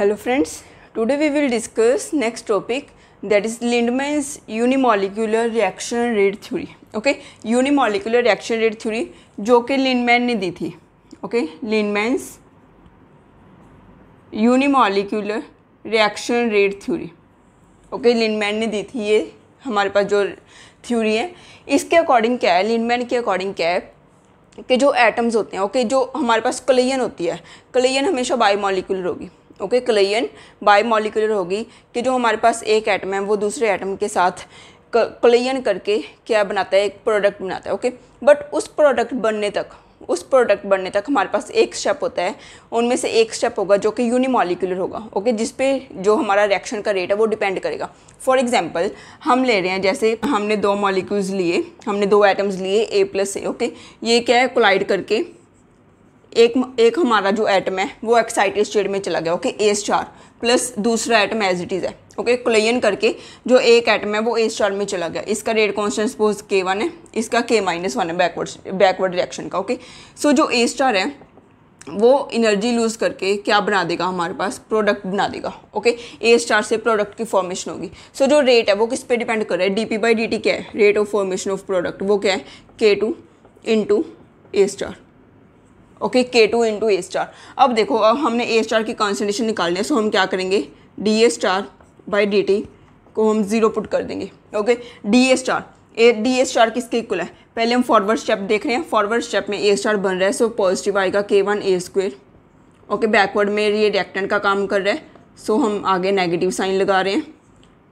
Hello friends today we will discuss next topic that is Lindemann's unimolecular reaction rate theory okay unimolecular reaction rate theory जो कि Lindemann ने दी थी okay Lindemann's unimolecular reaction rate theory okay Lindemann ने दी थी ये हमारे पास जो थ्योरी है इसके अकॉर्डिंग क्या है लिंडमैन के अकॉर्डिंग क्या है कि जो एटम्स होते हैं ओके जो हमारे पास कलेयन होती है कलेयन हमेशा बायोमोलिकुलर होगी ओके okay, क्लेयन बायोमोलिकुलर होगी कि जो हमारे पास एक एटम है वो दूसरे एटम के साथ कलेयन करके क्या बनाता है एक प्रोडक्ट बनाता है ओके okay? बट उस प्रोडक्ट बनने तक उस प्रोडक्ट बनने तक हमारे पास एक स्टेप होता है उनमें से एक स्टेप होगा जो कि यूनिमोलिकुलर होगा ओके जिस पे जो हमारा रिएक्शन का रेट है वो डिपेंड करेगा फॉर एग्जांपल हम ले रहे हैं जैसे हमने दो मॉलिक्यूल्स लिए हमने दो एटम्स लिए ए प्लस ए ओके ये क्या है कोलाइड करके एक एक हमारा जो एटम है वो एक्साइटेड स्टेट में चला गया ओके ए स्टार प्लस दूसरा एटम एज इट इज़ है ओके क्लेन करके जो एक एटम है वो ए स्टार में चला गया इसका rate constant suppose K one है इसका के माइनस वन है बैकवर्ड बैकवर्ड रिएक्शन का ओके सो जो ए स्टार है वो एनर्जी लूज़ करके क्या बना देगा हमारे पास प्रोडक्ट बना देगा ओके ए स्टार से प्रोडक्ट की फॉर्मेशन होगी सो जो रेट है वो किस पर डिपेंड कर रहा है D P by D T क्या है rate of formation of product वो क्या है के two into A star okay के टू इंटू ए स्टार अब देखो अब हमने ए स्टार की कॉन्सेंट्रेशन निकालनी है सो हम क्या करेंगे D A star by D T को हम ज़ीरो पुट कर देंगे okay D A star A D A star किसके इक्वल है पहले हम फॉरवर्ड स्टेप देख रहे हैं फॉरवर्ड स्टेप में ए स्टार बन रहा है सो पॉजिटिव आएगा K one A square okay backward में ये रिएक्टेंट का काम कर रहा है सो हम आगे नेगेटिव साइन लगा रहे हैं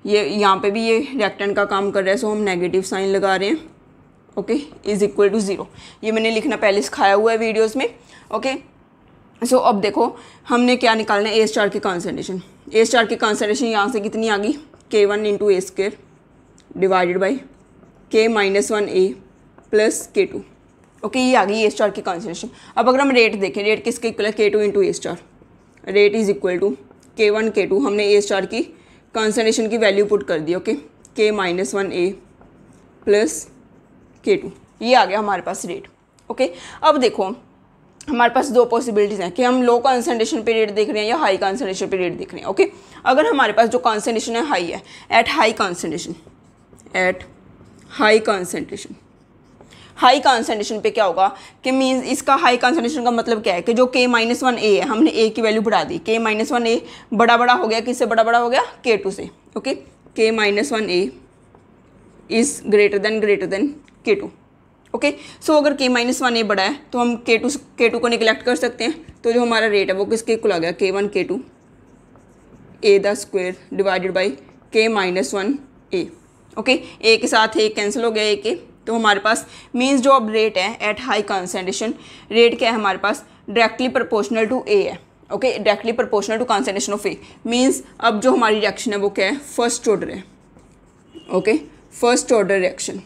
ये यहाँ पे भी ये रिएक्टेंट का काम कर रहा है सो हम नेगेटिव साइन लगा रहे हैं okay is equal to zero ये मैंने लिखना पहले सिखाया हुआ है वीडियोज़ में ओके सो so, अब देखो हमने क्या निकालना है ए स्टार की कॉन्सेंट्रेशन ए स्टार की कॉन्सेंट्रेशन यहाँ से कितनी आ गई K one into A square divided by के माइनस वन ए प्लस के टू ओके ये आ गई ए स्टार की कॉन्सेंट्रेशन अब अगर हम रेट देखें रेट किसके इक्वल है के two into A star rate is equal to के वन के टू हमने ए स्टार की कॉन्सेंट्रेशन की वैल्यू पुट कर दी okay K minus one A plus के टू ये आ गया हमारे पास रेट ओके अब देखो हमारे पास दो पॉसिबिलिटीज़ हैं कि हम लो कॉन्सेंट्रेशन पे रेट देख रहे हैं या हाई कॉन्सेंट्रेशन पे रेट देख रहे हैं ओके अगर हमारे पास जो कॉन्सेंट्रेशन है हाई है at high concentration at high concentration high concentration पे क्या होगा कि मीन्स इसका हाई कॉन्सेंट्रेशन का मतलब क्या है कि जो के माइनस वन ए है हमने ए की वैल्यू बढ़ा दी के माइनस वन ए बड़ा बड़ा हो गया किससे बड़ा बड़ा हो गया के टू से okay K minus one A is greater than greater than के टू ओके सो अगर के माइनस वन ए बड़ा है तो हम के टू के टू को निगलेक्ट कर सकते हैं तो जो हमारा रेट है वो किसके इक्वल आ गया के वन के two A the square divided by के minus one A okay A के साथ ए कैंसिल हो गया ए के तो हमारे पास मीन्स जो अब रेट है एट हाई कॉन्सेंट्रेशन रेट क्या है हमारे पास डायरेक्टली प्रपोर्शनल टू ए है okay directly proportional to concentration of A means अब जो हमारी रिएक्शन है वो क्या है फर्स्ट ऑर्डर है okay okay? First order reaction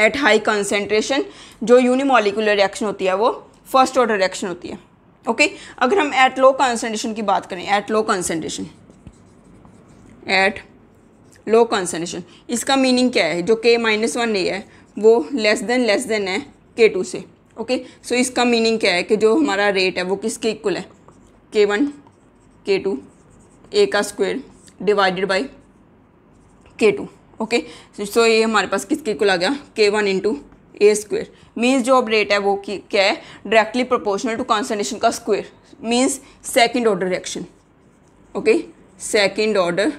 at high concentration जो यूनिमोलिकुलर रिएक्शन होती है वो फर्स्ट ऑर्डर रिएक्शन होती है ओके okay? अगर हम एट लो कंसेंट्रेशन की बात करें at low concentration at low concentration इसका मीनिंग क्या है जो के माइनस वन ए है वो लेस देन लेस देन है के टू से ओके okay? सो so, इसका मीनिंग क्या है कि जो हमारा रेट है वो किसके इक्वल है के वन के टू ए का स्क्वेयर डिवाइडेड बाई के टू ओके सो ये हमारे पास किसके को आ गया के one into A square means जो अब रेट है वो क्या है डायरेक्टली प्रोपोर्शनल टू कॉन्सनट्रेशन का square means second order reaction okay second order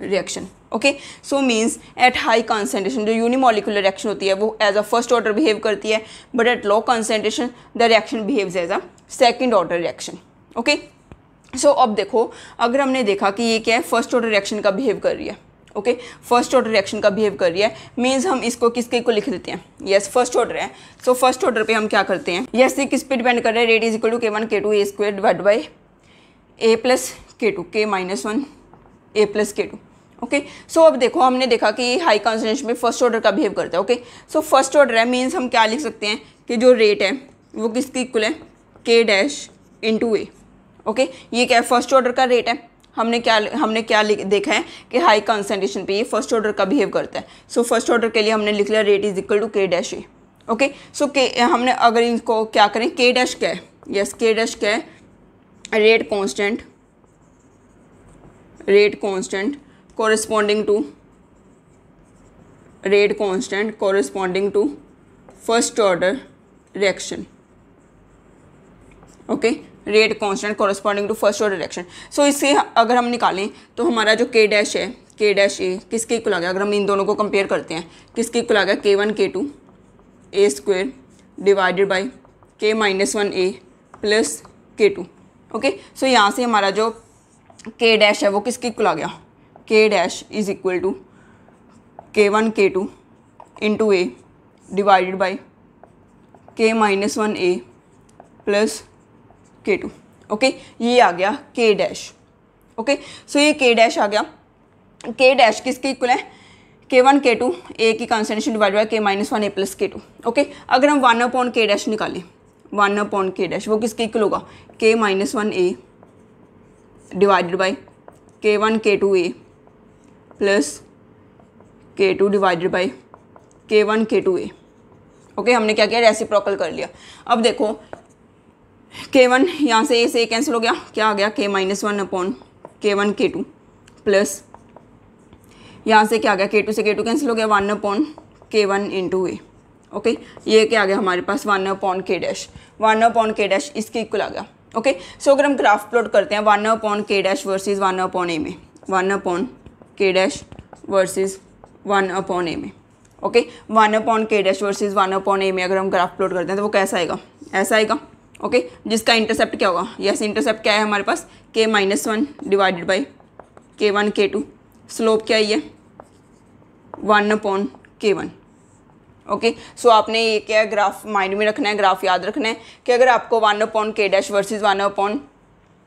reaction okay so means at high concentration जो यूनिमोलिकुलर रिएक्शन होती है वो as a first order behave करती है but at low concentration the reaction behave as a second order reaction okay so अब देखो अगर हमने देखा कि ये क्या है फर्स्ट ऑर्डर रिएक्शन का बिहेव कर रही है ओके फर्स्ट ऑर्डर रिएक्शन का बिहेव कर रही है मीन्स हम इसको किसके को लिख देते हैं यस फर्स्ट ऑर्डर है सो फर्स्ट ऑर्डर पे हम क्या करते हैं यस ये किस पे डिपेंड कर रहा है रेट इज इक्वल टू के वन के two A square divide by A plus के टू के माइनस वन ए प्लस के टू ओके सो अब देखो हमने देखा कि हाई कॉन्सेंट्रेशन में फर्स्ट ऑर्डर का बिहेव करता है ओके सो फर्स्ट ऑर्डर है मीन्स हम क्या लिख सकते हैं कि जो रेट है वो किसके इक्वल है k dash into A okay ये क्या है फर्स्ट ऑर्डर का रेट है हमने क्या हमने क्या देखा है कि हाई कॉन्सेंट्रेशन पे ये फर्स्ट ऑर्डर का बिहेव करता है सो फर्स्ट ऑर्डर के लिए हमने लिख लिया रेट इज इक्वल टू के डैश ए ओके सो के हमने अगर इनको क्या करें के डैश क्या है यस के डैश क्या है rate constant rate constant corresponding to rate constant corresponding to first order reaction okay rate constant corresponding to first order reaction so इससे अगर हम निकालें तो हमारा जो के डैश है के डैश ए किसके इक्वल आ गया अगर हम इन दोनों को कंपेयर करते हैं किसके इक्वल आ गया के वन के two A square divided by के माइनस वन ए प्लस के टू ओके सो यहाँ से हमारा जो के डैश है वो किसके इक्वल आ गया K dash is equal to के वन के two into A divided by के माइनस वन ए प्लस के टू ओके ये आ गया के डैश ओके सो ये के डैश आ गया के डैश किसके इक्वल है के वन के टू ए की concentration divide by K minus one A plus के टू ओके अगर हम वन अपॉन के डैश निकालें वन अपॉन के डैश वो किसके इक्वल होगा K minus one A divided by K one के टू ए प्लस के two divided by K one के टू ए ओके हमने क्या किया रेसिप्रोकल कर लिया अब देखो के वन यहाँ से ए से कैंसिल हो गया क्या आ गया के माइनस वन अपॉन के वन के टू प्लस यहाँ से क्या आ गया के टू से के टू कैंसिल हो गया वन अपॉन के वन टू ए ओके ये क्या आ गया हमारे पास वन अपॉन के डैश वन अपॉन के डैश इसके इक्वल आ गया ओके सो अगर हम ग्राफ प्लॉट करते हैं वन अपॉन के dash versus one upon A में वन अपॉन के dash versus one upon A में ओके वन अपॉन के dash versus one upon A में अगर हम ग्राफ प्लॉट करते हैं तो वो कैसा आएगा ऐसा आएगा ओके जिसका इंटरसेप्ट क्या होगा यस इंटरसेप्ट क्या है हमारे पास K minus one divided by के वन के टू स्लोप क्या है वन अपॉन के वन ओके सो आपने ये क्या ग्राफ माइंड में रखना है ग्राफ याद रखना है कि अगर आपको वन अपॉन के dash versus one upon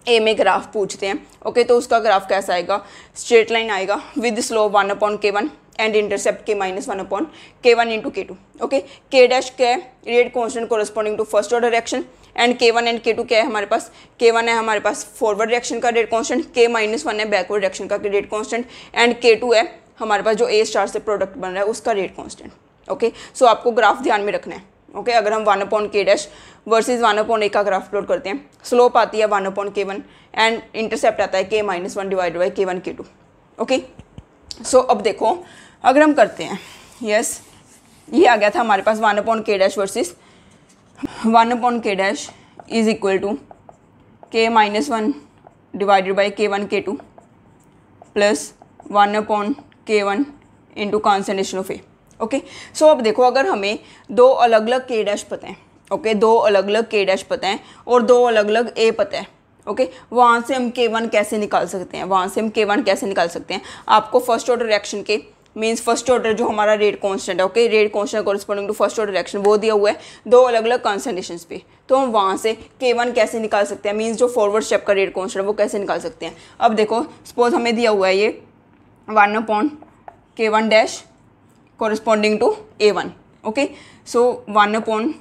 A में ग्राफ पूछते हैं ओके okay, तो उसका ग्राफ कैसा आएगा स्ट्रेट लाइन आएगा विद स्लोप वन अपॉन के one and intercept K minus one upon के वन इंटू के टू ओके के डैश क्या है rate constant corresponding to first order action and K one and के टू क्या है हमारे पास के वन है हमारे पास फॉरवर्ड रिएक्शन का rate constant K minus one है बैकवर्ड रिएक्शन का रेट कॉन्स्टेंट एंड के टू है हमारे पास जो ए स्टार से प्रोडक्ट बन रहा है उसका रेट कॉन्स्टेंट ओके सो आपको ग्राफ ध्यान में रखना है ओके okay, अगर हम वन अपॉन के dash versus one upon A का ग्राफ प्लॉट करते हैं स्लोप आती है वन अपॉन के वन एंड इंटरसेप्ट आता है K minus one divide by के वन के टू ओके सो अब देखो अगर हम करते हैं यस yes, ये आ गया था हमारे पास वन अपॉन के डैश वर्सेज वन अपॉन के डैश इज इक्वल टू के माइनस वन डिवाइडेड बाई के वन के टू प्लस वन अपॉन के one into concentration of A okay so अब देखो अगर हमें दो अलग अलग के डैश पता है ओके okay, दो अलग अलग के डैश पता है और दो अलग अलग ए पता है ओके okay? वहाँ से हम के वन कैसे निकाल सकते हैं वहाँ से हम के वन कैसे निकाल सकते हैं आपको फर्स्ट ऑर्डर रिएक्शन के मीन्स फर्स्ट ऑर्डर जो हमारा रेट कॉन्स्टेंट है okay rate constant corresponding to first order action वो दिया हुआ है दो अलग अलग कंसनट्रेशन पे तो हम वहाँ से के वन कैसे निकाल सकते हैं मीन्स जो फॉरवर्ड स्टेप का रेट कॉन्स्टेंट है वो कैसे निकाल सकते हैं अब देखो सपोज हमें दिया हुआ है ये वन अपॉन के one dash corresponding to A one okay so one upon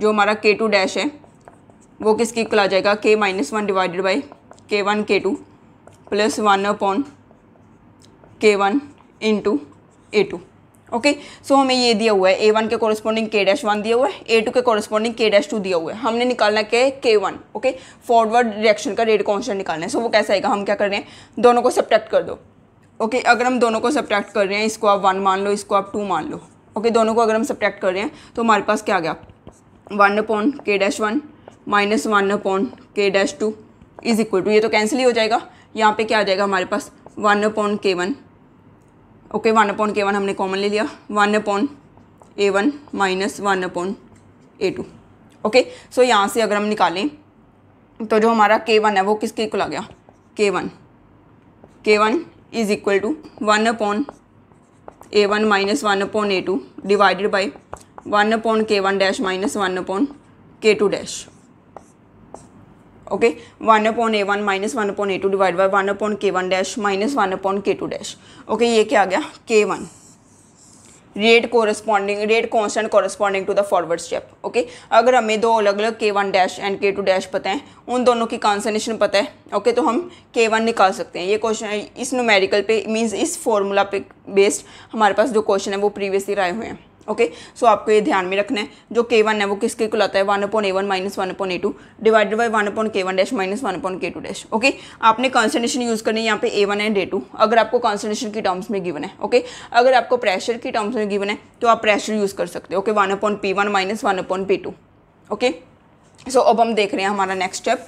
जो हमारा के टू डैश है वो किसकी इक्वल आ जाएगा k minus one divided by के वन के टू प्लस वन अपॉन के one into A two okay so हमें ये दिया हुआ है ए वन के कॉरस्पॉन्डिंग के डैश वन दिया हुआ है ए टू के कॉरस्पॉन्डिंग के डैश टू दिया हुआ है हमने निकालना क्या है के वन ओके फॉरवर्ड डायरेक्शन का रेट सा निकालना है सो so, वो कैसा आएगा हम क्या कर रहे हैं दोनों को सब्ट्रैक्ट कर दो ओके okay, अगर हम दोनों को सब्ट्रैक्ट कर रहे हैं इसको आप वन मान लो इसको आप टू मान लो ओके okay, दोनों को अगर हम सब्ट्रैक्ट कर रहे हैं तो हमारे पास क्या आ गया वन अपॉन के dash one minus one upon के dash two is equal to ये तो कैंसिल ही हो जाएगा यहाँ पे क्या आ जाएगा हमारे पास वन अपॉन के वन ओके वन अपॉन के वन हमने कॉमन ले लिया one upon A one minus one upon A two okay so यहाँ से अगर हम निकालें तो जो हमारा के वन है वो किसके इक्वल आ गया के one k one is equal to one upon A one minus one upon A two divided by one upon के one dash minus one upon के two dash okay one upon A one minus one upon A two divide by one upon के one dash minus one upon के two dash okay ये क्या आ गया के one rate corresponding rate constant corresponding to the forward step okay अगर हमें दो अलग अलग के वन डैश एंड के टू डैश पता है उन दोनों की कॉन्सनेशन पता है ओके okay, तो हम के वन निकाल सकते हैं ये क्वेश्चन इस नोमेरिकल पे मीन्स इस फॉर्मूला पे बेस्ड हमारे पास जो क्वेश्चन है वो प्रीवियसली आए हुए हैं ओके okay, सो so आपको ये ध्यान में रखना है जो के वन है वो किसके को आता है one upon A one minus one upon A two divided by one upon के one dash minus one upon के टू डैश ओके आपने कॉन्सेंट्रेशन यूज़ करनी है यहाँ पे A one and A two अगर आपको कॉन्सेंट्रेशन की टर्म्स में गिवन है ओके okay? अगर आपको प्रेशर की टर्म्स में गिवन है तो आप प्रेशर यूज़ कर सकते हो okay one upon P one minus one upon P two okay so अब हम देख रहे हैं हमारा नेक्स्ट स्टेप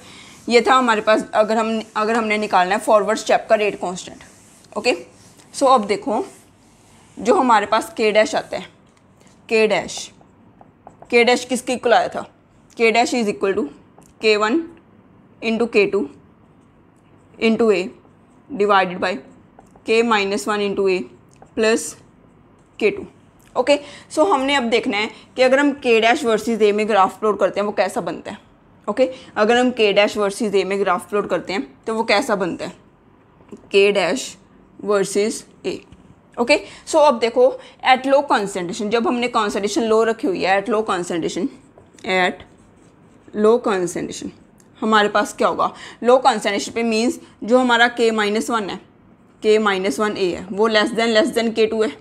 ये था हमारे पास अगर हम अगर हमने निकालना है फॉरवर्ड स्टेप का रेट कॉन्स्टेंट ओके सो अब देखो जो हमारे पास के डैश आता है के डैश के डैश किसके इक्वल आया था k dash is equal to के वन इंटू के two into A divided by के minus one into A plus के टू ओके सो हमने अब देखना है कि अगर हम के डैश वर्सेज ए में ग्राफ प्लॉट करते हैं वो कैसा बनता है ओके okay? अगर हम के डैश वर्सेज ए में ग्राफ प्लॉट करते हैं तो वो कैसा बनता है k dash versus A okay so अब देखो एट लो कॉन्सेंट्रेशन जब हमने कॉन्सेंट्रेशन लो रखी हुई है at low concentration at low concentration हमारे पास क्या होगा लो कॉन्सेंट्रेशन पे मीन्स जो हमारा के माइनस वन है के माइनस वन ए है वो लेस देन लेस देन के टू है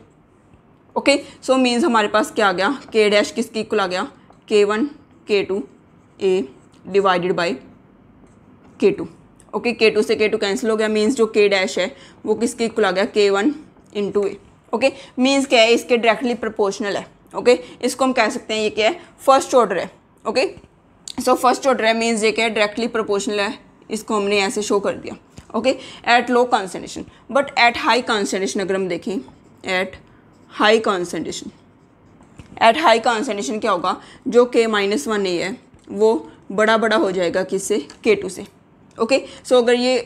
ओके सो मीन्स हमारे पास क्या आ गया के डैश किसके इक्वल आ गया के वन के टू ए डिवाइडेड बाई के टू ओके के टू से के टू कैंसिल हो गया मीन्स जो के डैश है वो किसके इक्वल आ गया के one two A okay means क्या है इसके डायरेक्टली प्रोपोर्शनल है ओके okay? इसको हम कह सकते हैं ये क्या है फर्स्ट ऑर्डर है ओके सो फर्स्ट ऑर्डर है मीन्स ये क्या है डायरेक्टली प्रोपोर्शनल है इसको हमने ऐसे शो कर दिया okay at low concentration but at high concentration अगर हम देखें at high concentration at high concentration क्या होगा जो के माइनस वन ए है वो बड़ा बड़ा हो जाएगा किससे के टू से ओके सो okay? so, अगर ये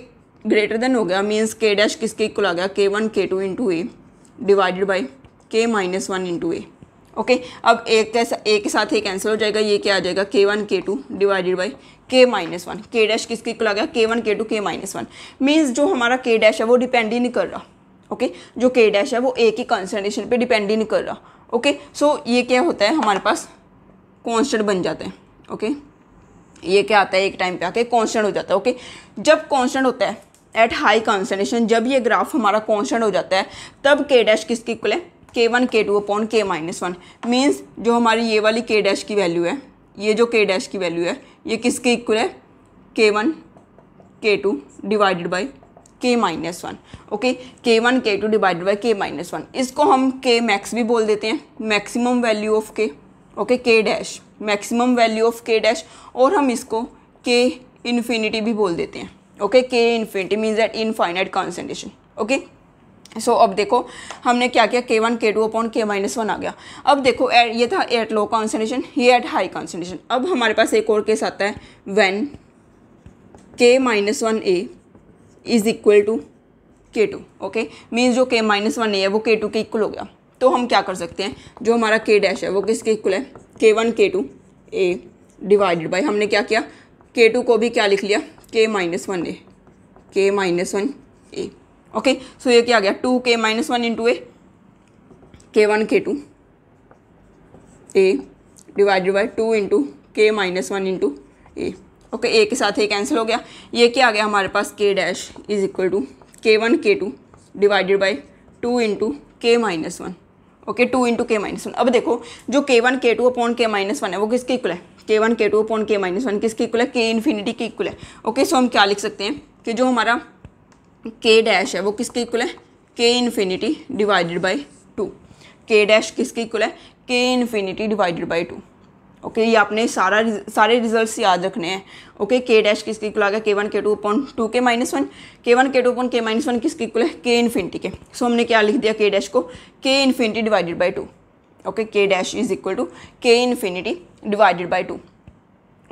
ग्रेटर देन हो गया मीन्स के डैश किसके इक्वल आ गया के वन के two into A divided by के minus one into A okay अब एक कैसा ए के साथ ये कैंसिल हो जाएगा ये क्या आ जाएगा के वन के टू डिवाइडेड बाई के माइनस वन के डैश किसके इक्वल आ गया के वन के टू के माइनस वन मीन्स जो हमारा के डैश है वो डिपेंड ही नहीं कर रहा ओके okay? जो के डैश है वो ए की कंसनट्रेशन पे डिपेंड ही नहीं कर रहा ओके okay? सो so, ये क्या होता है हमारे पास कॉन्स्टेंट बन जाता है ओके okay? ये क्या आता है एक टाइम पे आके कॉन्स्टेंट हो जाता है ओके जब कॉन्स्टेंट होता है एट हाई कॉन्सेंट्रेशन जब ये ग्राफ हमारा कॉन्स्टेंट हो जाता है तब के डैश किसके इक्वल है के वन के टू अपॉन के माइनस वन मीन्स जो हमारी ये वाली के डैश की वैल्यू है ये जो के डैश की वैल्यू है ये किसके इक्वल है के वन के टू डिवाइडेड बाई के माइनस वन ओके के वन के टू डिवाइडेड बाई के माइनस वन इसको हम के मैक्स भी बोल देते हैं maximum value of k okay के dash maximum value of k dash और हम इसको के इन्फिनिटी भी बोल देते हैं ओके के infinity means at infinite concentration okay so so, अब देखो हमने क्या किया के वन के टू अपॉन के माइनस वन आ गया अब देखो एट ये था एट लो कॉन्सेंट्रेशन ये एट हाई कॉन्सेंट्रेशन अब हमारे पास एक और केस आता है when k minus one A is equal to k two okay means जो के माइनस वन ए है वो के टू के इक्वल हो गया तो हम क्या कर सकते हैं जो हमारा के डैश है वो किसके इक्वल है के वन के टू ए डिवाइडेड बाई हमने क्या किया के टू को भी क्या लिख लिया के minus one A k minus one A okay so ये क्या आ गया टू के माइनस वन इंटू ए के वन के two A divided by two into k minus one into A okay A के साथ ए कैंसिल हो गया ये क्या आ गया हमारे पास k dash is equal to के वन के two divided by two into k minus one okay two into k minus one अब देखो जो के वन के टू अपॉन के माइनस वन है वो किसके इक्वल है के वन के टू अपॉन के माइनस वन किसके इक्वल है के इन्फिनिटी के इक्वल है ओके सो हम क्या लिख सकते हैं कि जो हमारा के डैश है वो किसके इक्वल है k infinity divided by two के डैश किसके इक्वल है k infinity divided by two okay ये आपने सारा सारे रिजल्ट याद रखने हैं ओके के डैश किसके इक्वल आ गया के वन के टू अपॉन टू के माइनस वन के वन के टू अपॉन के माइनस वन किसके इक्वल है के इन्फिनिटी के सो हमने क्या लिख दिया के डैश को k infinity divided by two okay के डैश इज इक्वल टू के infinity divided by two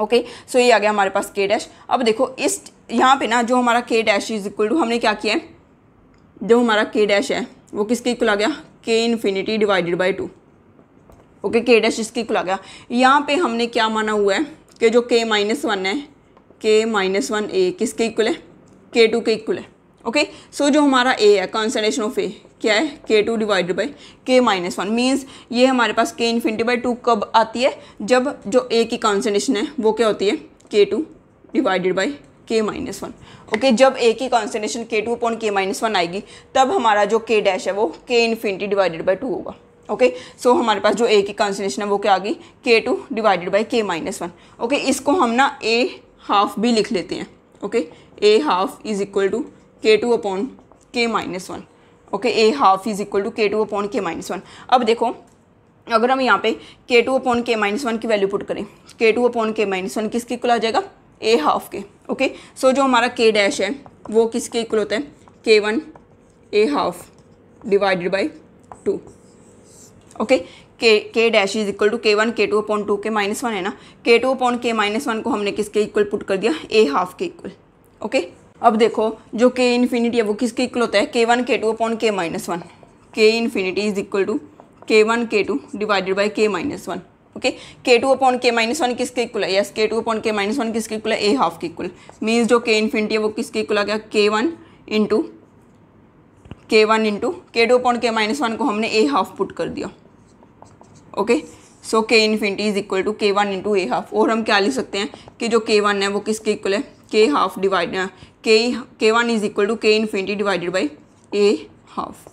okay so ये आ गया हमारे पास के डैश अब देखो इस यहाँ पे ना जो हमारा के डैश इज इक्वल टू हमने क्या किया है जो हमारा के डैश है वो किसके इक्वल आ गया k infinity divided by two okay के डैश इसके इक्वल आ गया यहाँ पे हमने क्या माना हुआ है कि जो के माइनस वन है के माइनस वन ए किसके इक्वल है के टू के इक्वल है ओके सो जो हमारा ए है कॉन्सेंट्रेशन ऑफ ए क्या है के टू डिवाइडेड बाई के माइनस वन मीन्स ये हमारे पास के इन्फिनिटी बाई टू कब आती है जब जो ए की कॉन्सेंट्रेशन है वो क्या होती है के टू डिवाइडेड बाई के माइनस वन ओके जब ए की कॉन्सेंट्रेशन के टू अपॉन के माइनस वन आएगी तब हमारा जो के डैश है वो k infinity divided by two होगा ओके okay, सो so हमारे पास जो ए की कॉन्सेंट्रेशन है वो क्या आ गई के टू डिवाइडेड बाई के माइनस वन ओके इसको हम ना ए हाफ भी लिख लेते हैं okay A half is equal to k two upon के minus one okay A half is equal to k two upon के माइनस वन अब देखो अगर हम यहाँ पे के टू अपॉन के माइनस वन की वैल्यू पुट करें के टू अपॉन के माइनस वन किसके इक्वल आ जाएगा ए हाफ के ओके सो जो हमारा के डैश है वो किसके इक्वल होता है के one A half divided by two okay k k dash is equal to के वन के टू अपॉन टू के माइनस वन है ना के टू अपॉन के माइनस वन को हमने किसके इक्वल पुट कर दिया ए हाफ के इक्वल ओके okay? अब देखो जो के इन्फिनिटी है वो किसके इक्वल होता है के वन के टू अपॉन के minus one k infinity is equal to के वन के टू डिवाइडेड बाई के माइनस वन ओके के टू अपॉन के माइनस वन किसके इक्वल है यस के टू अपॉन के माइनस वन किसके इक्वल है ए हाफ के इक्वल मीन्स जो के इन्फिनिटी है वो किसके इक्वल आ गया के one into k one into के टू अपॉन के माइनस वन को हमने ए हाफ पुट कर दिया okay so k infinity is equal to के वन इंटू ए हाफ और हम क्या लिख सकते हैं कि जो के वन है वो किसके इक्वल है के half divide k k one is equal to के infinity divided by A half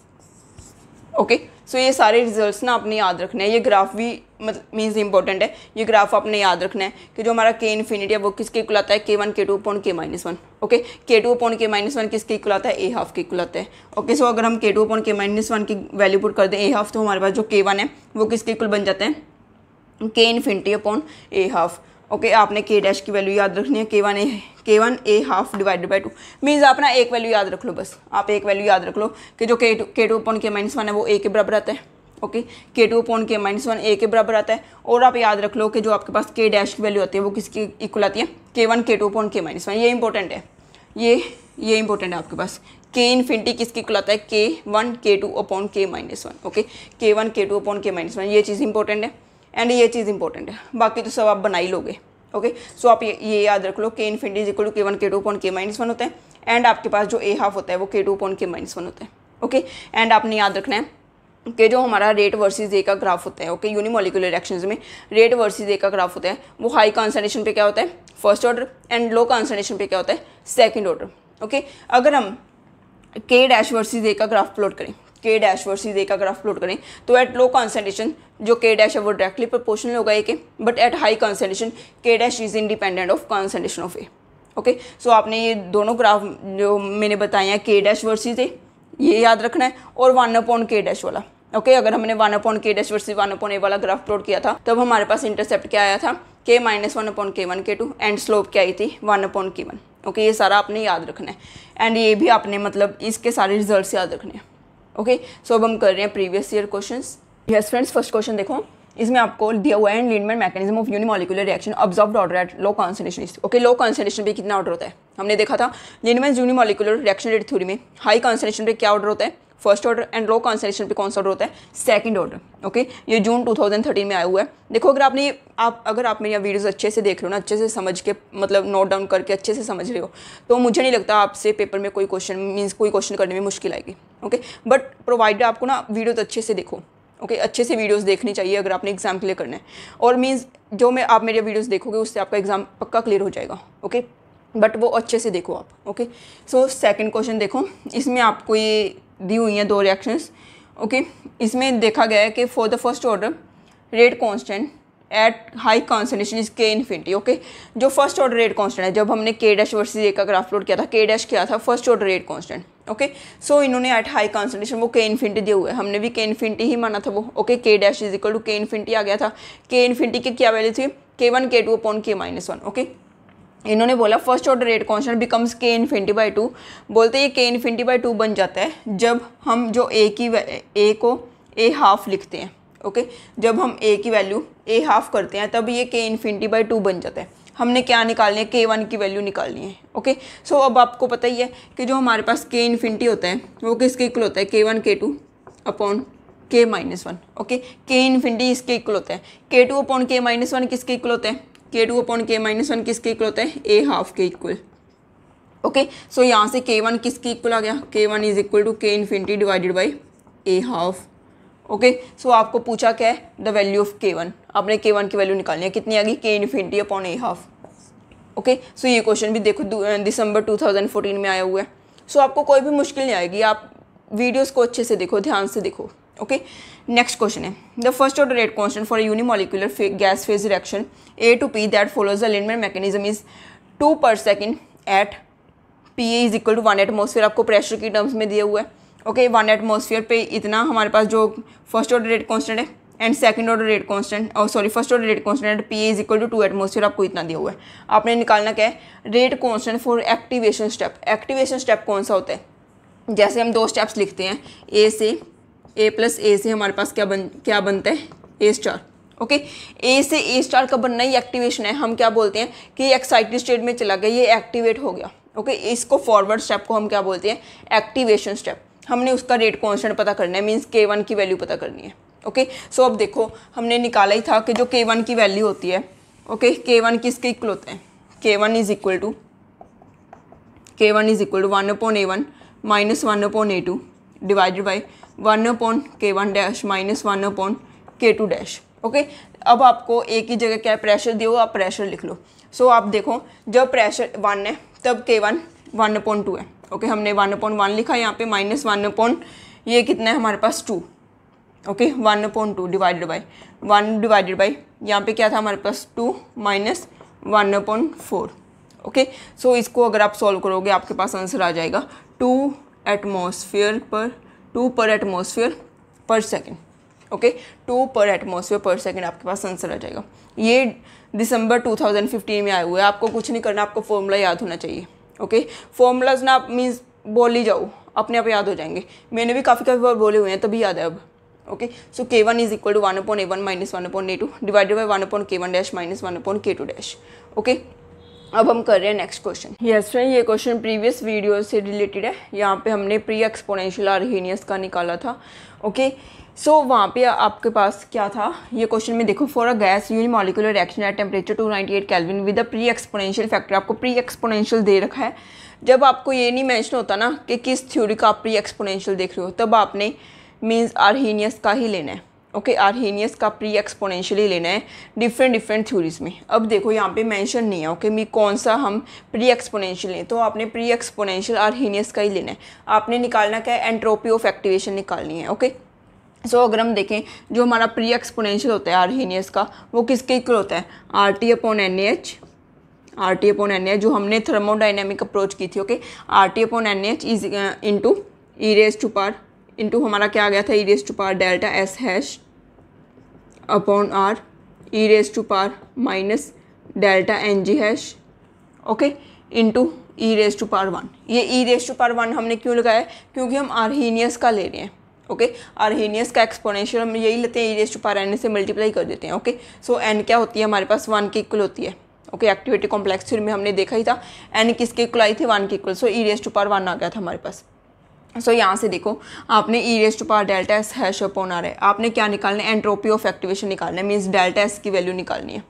okay so ये सारे रिजल्ट्स ना आपने याद रखने हैं ये ग्राफ भी मतलब मीन्स इंपॉर्टेंट है ये ग्राफ आपने याद रखना है कि जो हमारा के इन्फिनिटी है वो किसके इक्वल आता है के वन के टू अपॉन के माइनस वन ओके के टू अपॉन के माइनस वन किसके इक्वल आता है ए हाफ के इक्वल आता है ओके सो अगर हम के टू अपॉन के माइनस वन की वैल्यू पुट कर दें ए हाफ तो हमारे पास जो के वन है वो किसके इक्वल बन जाते हैं k infinity upon A half okay okay, आपने के डैश की वैल्यू याद रखनी है के one A k one A half divided by two means आप ना एक वैल्यू याद रख लो बस आप एक वैल्यू याद रख लो कि जो k two k two upon के माइनस वन है वो ए के बराबर आता है ओके के टू अपॉन के माइनस वन ए के बराबर आता है और आप याद रख लो कि जो आपके पास के डैश की वैल्यू आती है वो किसकी इक्वल आती है के वन के टू अपॉन के माइनस वन ये इंपॉर्टेंट है ये ये इंपॉर्टेंट है आपके पास के इन्फिनिटी किसकी इक्वल आता है के वन के टू अपॉन के माइनस वन ओके के वन के टू अपॉन के माइनस वन ये चीज़ इंपॉर्टेंट है एंड ये चीज़ इंपॉर्टेंट है बाकी तो सब आप बना ही लोगे ओके सो आप ये याद रख लो के इन्फिनिटी इक्वल टू के वन के two point K minus one होता है एंड आपके पास जो ए हाफ होता है वो K two point K minus one होता है ओके एंड आपने याद रखना है कि जो हमारा रेट वर्सेस ए का ग्राफ होता है ओके यूनिमोलिकुलर रिएक्शन में रेट वर्सेस ए का ग्राफ होता है वो हाई कॉन्सेंट्रेशन पे क्या होता है first order and low concentration पे क्या होता है सेकंड ऑर्डर ओके अगर हम के डैश वर्सेस ए का ग्राफ प्लॉट करें के डैश वर्सेज ए का ग्राफ प्लॉट करें तो एट लो कॉन्सेंट्रेशन जो के डैश है वो डायरेक्टली प्रोपोर्शनल होगा ए के but at high concentration K dash is independent of concentration of A okay so आपने ये दोनों ग्राफ जो मैंने बताए हैं के डैश वर्सेज ए ये याद रखना है और वन अपॉन के डैश वाला ओके okay, अगर हमने वन अपॉन के dash versus one upon A वाला ग्राफ प्लॉट किया था तब हमारे पास इंटरसेप्ट क्या आया था के माइनस वन अपॉन के वन के टू एंड स्लोप क्या आई थी वन अपॉन के वन ओके ये सारा आपने याद रखना है एंड ये भी आपने मतलब इसके सारे रिजल्ट याद रखने हैं ओके सो अब हम कर रहे हैं previous year question yes friends first question देखो इसमें आपको दिया हुआ है and Lindemann mechanism of unimolecular reaction observe order at low concentration okay low concentration पे कितना ऑर्डर होता है हमने देखा था Lindemann unimolecular reaction rate theory में हाई कॉन्सेंट्रेशन पे क्या ऑर्डर होता है first order and low concentration पे कौन सा ऑर्डर होता है सेकंड ऑर्डर ओके ये जून 2013 में आया हुआ है देखो अगर आपने आप अगर आप मेरी वीडियोस अच्छे से देख रहे हो ना अच्छे से समझ के मतलब नोट डाउन करके अच्छे से समझ रहे हो तो मुझे नहीं लगता आपसे पेपर में कोई क्वेश्चन मीन्स कोई क्वेश्चन करने में मुश्किल आएगी ओके बट प्रोवाइडेड आपको ना वीडियो तो अच्छे से देखो ओके okay, अच्छे से वीडियोस देखनी चाहिए अगर आपने एग्जाम क्लियर करना है और मीन्स जो मैं आप मेरे वीडियोस देखोगे उससे आपका एग्जाम पक्का क्लियर हो जाएगा ओके okay? बट वो अच्छे से देखो आप ओके सो सेकंड क्वेश्चन देखो इसमें आपको ये दी हुई हैं दो रिएक्शंस ओके okay? इसमें देखा गया है कि for the first order rate constant at high concentration is K infinity okay जो फर्स्ट ऑर्डर रेट कॉन्स्टेंट है जब हमने के डैश वर्सेज ए का ग्राफ लोड किया था के डैश क्या था first order rate constant okay so इन्होंने एट हाई कॉन्सेंट्रेशन वो के इन्फिनिटी दिए हुए हमने भी के इन्फिनिटी ही माना था वो ओके के डैश इज इक्वल टू के इन्फिनिटी आ गया था के इन्फिनिटी की क्या वैल्यू थी के वन के टू अपॉन के माइनस वन ओके इन्होंने बोला first order rate constant becomes K infinity by two बोलते ये के इन्फिनिटी बाई टू बन जाता है जब हम जो ए की ए को ए हाफ लिखते हैं ओके जब हम ए की वैल्यू ए हाफ करते हैं तब ये के इन्फिनिटी बाई टू बन जाता है हमने क्या निकालनी है के वन की वैल्यू निकालनी है ओके सो अब आपको पता ही है कि जो हमारे पास के इन्फिनिटी होता है वो किसके इक्वल होता है के वन के टू अपॉन के माइनस वन ओके के इन्फिनिटी इसके इक्वल होता है के टू अपॉन के माइनस वन किसके इक्वल होता है के टू अपॉन के माइनस वन किसके इक्वल होता है ए हाफ के इक्वल ओके सो यहाँ से के वन किसके इक्वल आ गया के वन इज इक्वल टू के infinity divided by A half okay so आपको पूछा क्या है द वैल्यू ऑफ के वन आपने के वन की वैल्यू निकालनी है कितनी आ गई K infinity upon A half okay so ये क्वेश्चन भी देखो दिसंबर 2014 में आया हुआ है सो so, आपको कोई भी मुश्किल नहीं आएगी आप वीडियोस को अच्छे से देखो ध्यान से देखो ओके नेक्स्ट क्वेश्चन है the first order rate constant for unimolecular gas phase reaction A to P that follows Lindemann mechanism is two per second at P A is equal to one atmosphere आपको pressure की terms में दिया हुआ है okay one atmosphere पे इतना हमारे पास जो फर्स्ट ऑर्डर रेट कॉन्स्टेंट है and second order rate constant और sorry first order rate constant P is equal to two atmosphere आपको इतना दिया हुआ है आपने निकालना क्या है rate constant for activation step activation step कौन सा होता है जैसे हम दो स्टेप्स लिखते हैं ए से ए प्लस ए से हमारे पास क्या बन क्या बनता है ए स्टार ओके ए से ए स्टार का बनना ही एक्टिवेशन है हम क्या बोलते हैं कि एक्साइटेड स्टेट में चला गया ये एक्टिवेट हो गया ओके okay? इसको फॉरवर्ड स्टेप को हम क्या बोलते हैं एक्टिवेशन स्टेप हमने उसका रेट कॉन्स्टेंट पता करना है मीन्स के वन की वैल्यू पता करनी है ओके सो अब देखो हमने निकाला ही था कि जो के वन की वैल्यू होती है ओके के वन किसके इक्वल होते हैं K one is equal to के one is equal to one upon A one minus one upon A two divided by one upon के one dash minus one upon के two dash okay अब आपको एक ही जगह क्या प्रेशर दिया आप प्रेशर लिख लो सो so, आप देखो जब प्रेशर वन है तब K one one upon two है ओके okay, हमने वन अपॉइंट वन लिखा यहाँ पे माइनस वन अपॉइंट ये कितना है हमारे पास two okay one point two divided by one divided by यहाँ पे क्या था हमारे पास two minus one point four okay so इसको अगर आप सॉल्व करोगे आपके पास आंसर आ जाएगा two atmosphere per two per atmosphere per second okay two per atmosphere per second आपके पास आंसर आ जाएगा ये दिसंबर 2015 में आया हुआ है आपको कुछ नहीं करना आपको फॉर्मूला याद होना चाहिए ओके फॉर्मूलाज ना मीन्स बोल ही जाओ अपने आप याद हो जाएंगे मैंने भी काफ़ी काफ़ी बार बोले हुए हैं तभी याद है अब okay so K one is equal to one upon A one minus one upon A two divided by one upon के one dash minus one upon के टू डैश ओके अब हम कर रहे हैं नेक्स्ट क्वेश्चन यस फ्रेंड ये question previous video से related है यहाँ पे हमने प्री एक्सपोनेंशियल आर का निकाला था ओके okay? सो so, वहाँ पे आपके पास क्या था ये क्वेश्चन में देखो for a gas unimolecular reaction at temperature 298 kelvin with a pre exponential factor आपको प्री एक्सपोनेंशियल दे रखा है जब आपको ये नहीं मेंशन होता ना कि किस थ्योरी का आप प्री एक्सपोनेंशियल देख रहे हो तब आपने मीन्स आरहीनियस का ही लेना है ओके okay, आरहीनियस का प्री एक्सपोनेंशियल ही लेना है डिफरेंट डिफरेंट थ्योरीज में अब देखो यहाँ पे मेंशन नहीं है ओके okay, मी कौन सा हम प्री एक्सपोनेंशियल लें तो आपने प्री एक्सपोनेंशियल आरहीनियस का ही लेना है आपने निकालना क्या है एंट्रोपी ऑफ एक्टिवेशन निकालनी है ओके okay? सो so, अगर हम देखें जो हमारा प्री एक्सपोनेंशियल होता है आरहीनियस का वो किसके इक्वल होता है R T upon N H R T upon N H जो हमने थर्मोडाइनमिक अप्रोच की थी okay R T upon N H is into e raise to power into हमारा क्या आ गया था e raise to power delta S hash upon R e raise to power minus delta N G hash okay into e raise to power one ये e raise to power one हमने क्यों लगाया क्योंकि हम आरहीनियस का ले रहे हैं ओके आरहेनियस का एक्सपोनेंशियल हम यही लेते हैं e raise to power N से मल्टीप्लाई कर देते हैं ओके सो एन क्या होती है हमारे पास वन के इक्वल होती है ओके एक्टिविटी कॉम्प्लेक्स फिर में हमने देखा ही था एन किसके इक्वल आई थी वन के equal so e raise to power one आ गया था हमारे पास सो so, यहाँ से देखो आपने e raise to power delta S hash अपन आ रहा है आपने क्या निकालना है एंट्रोपी ऑफ एक्टिवेशन निकालना है मीन्स डेल्टा एस की वैल्यू निकालनी है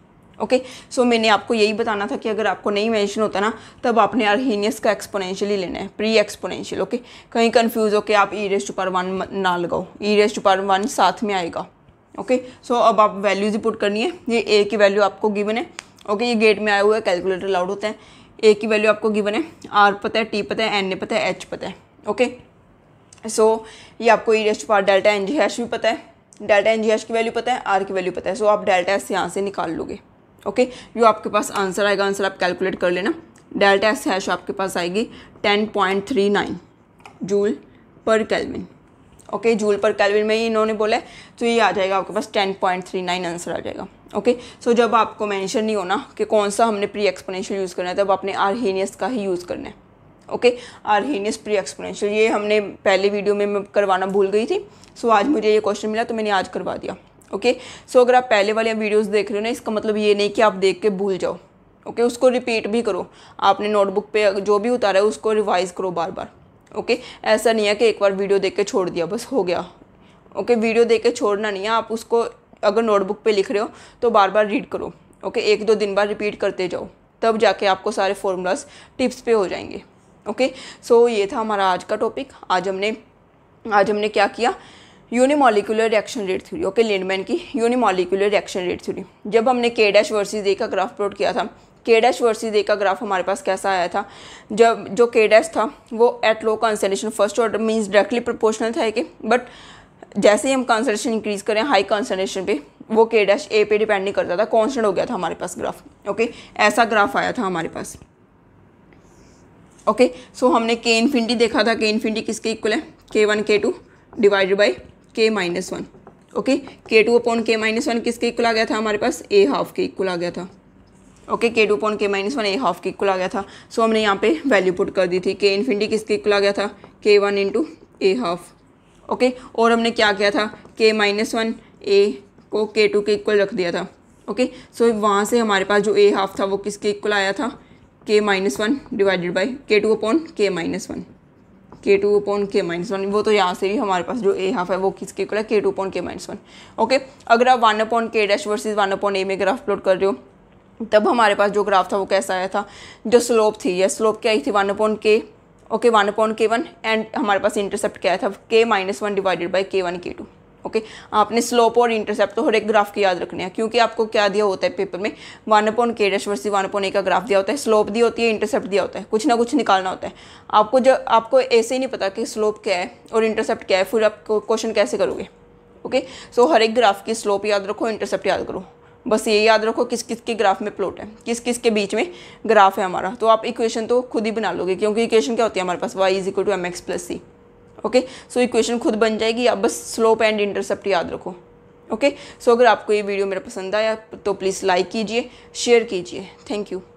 ओके okay? सो so, मैंने आपको यही बताना था कि अगर आपको नहीं मेंशन होता ना तब आपने आरहीनियस का एक्सपोनेंशियल ही लेना है प्री एक्सपोनेंशियल ओके कहीं कंफ्यूज के आप ई रेस्ट पर वन ना लगाओ ई रेस्ट पर वन साथ में आएगा ओके okay? सो so, अब आप वैल्यूज ही पुट करनी है ये ए की वैल्यू आपको गिवन है ओके okay? ये गेट में आया हुआ है कैलकुलेटर अलाउड होता है ए की वैल्यू आपको गिवन है आर पता है टी पता है एन ए पता है एच पता है ओके सो so, ये आपको e raised power delta N G hash भी पता है डेल्टा एन जी हैश की वैल्यू पता है आर की वैल्यू पता है सो so, आप डेल्टा एस यहाँ से निकाल लोगे ओके जो आपके पास आंसर आएगा आंसर आप कैलकुलेट कर लेना डेल्टा एस हैश आपके पास आएगी ten point three nine joule per kelvin okay okay, joule per kelvin में ही इन्होंने बोला है तो ये आ जाएगा आपके पास ten point three nine answer आ जाएगा ओके okay? सो so, जब आपको मेंशन नहीं होना कि कौन सा हमने प्री एक्सपोनेंशियल यूज़ करना है तब आपने आरहेनियस का ही यूज़ करना है ओके आरहेनियस प्री एक्सपोनेंशियल ये हमने पहले वीडियो में करवाना भूल गई थी सो so, आज मुझे ये क्वेश्चन मिला तो मैंने आज करवा दिया ओके सो अगर आप पहले वाले वीडियोस देख रहे हो ना इसका मतलब ये नहीं कि आप देख के भूल जाओ ओके उसको रिपीट भी करो आपने नोटबुक पे जो भी उतारा है उसको रिवाइज़ करो बार बार ओके ऐसा नहीं है कि एक बार वीडियो देख के छोड़ दिया बस हो गया ओके वीडियो देख के छोड़ना नहीं है आप उसको अगर नोटबुक पर लिख रहे हो तो बार बार रीड करो ओके एक दो दिन बार रिपीट करते जाओ तब जाके आपको सारे फॉर्मूलाज टिप्स पे हो जाएंगे ओके सो so, ये था हमारा आज का टॉपिक आज हमने आज हमने क्या किया unimolecular reaction rate theory okay Lindemann की यूनिमोलिकुलर रिएक्शन रेट थ्योरी जब हमने के डैश वर्सेज ए का ग्राफ प्लॉट किया था के डैश वर्सेज ए का ग्राफ हमारे पास कैसा आया था जब जो के डैश था वो at low concentration first order means directly proportional था कि बट जैसे ही हम कॉन्सेंट्रेशन इंक्रीज करें हाई कॉन्सेंट्रेशन पे वो के डैश ए पे डिपेंड नहीं करता था कॉन्सेंट हो गया था हमारे पास ग्राफ ओके ऐसा ग्राफ आया था हमारे पास ओके सो हमने के इन्फिनिटी देखा था के इन्फिनिटी किसके इक्वल है के वन के टू डिवाइडेड बाई के माइनस वन ओके के टू अपॉन के माइनस वन किसके इक्वल आ गया था हमारे पास ए हाफ के इक्वल आ गया था ओके के टू अपॉन के माइनस वन ए हाफ के इक्वल आ गया था सो so, हमने यहाँ पे वैल्यू पुट कर दी थी के इन्फिनिटी किसके इक्वल आ गया था K one into A half okay और हमने क्या किया था के माइनस वन ए को के टू के इक्वल रख दिया था ओके सो so, वहाँ से हमारे पास जो ए हाफ था वो किसके इक्वल आया था K minus one divided by के टू अपॉन के माइनस वन के टू अपॉन के माइनस वन वो तो यहाँ से ही हमारे पास जो ए हाफ है वो किसके इक्वल है के टू अपॉन के माइनस वन ओके अगर आप वन अपॉन के dash versus one upon A में ग्राफ प्लॉट कर रहे हो तब हमारे पास जो ग्राफ था वो कैसा आया था जो स्लोप थी यह स्लोप क्या आई थी one upon K okay one upon के वन एंड हमारे पास इंटरसेप्ट क्या आया था K minus one divided by के वन के टू ओके आपने स्लोप और इंटरसेप्ट तो हर एक ग्राफ की याद रखने हैं क्योंकि आपको क्या दिया होता है पेपर में one point K dash versus one point A का ग्राफ दिया होता है स्लोप दी होती है इंटरसेप्ट दिया होता है कुछ ना कुछ निकालना होता है आपको जब आपको ऐसे ही नहीं पता कि स्लोप क्या है और इंटरसेप्ट क्या है फिर आप क्वेश्चन कैसे करोगे ओके सो हर एक ग्राफ की स्लोप याद रखो इंटरसेप्ट याद करो बस ये याद रखो किस किस के ग्राफ में प्लॉट है किस किस के बीच में ग्राफ है हमारा तो आप इक्वेशन तो खुद ही बना लोगे क्योंकि इक्वेशन क्या होती है हमारे पास Y is equal to M X plus C okay so equation खुद बन जाएगी आप बस स्लोप एंड इंटरसेप्ट याद रखो ओके सो अगर आपको ये वीडियो मेरा पसंद आया तो प्लीज़ लाइक कीजिए शेयर कीजिए थैंक यू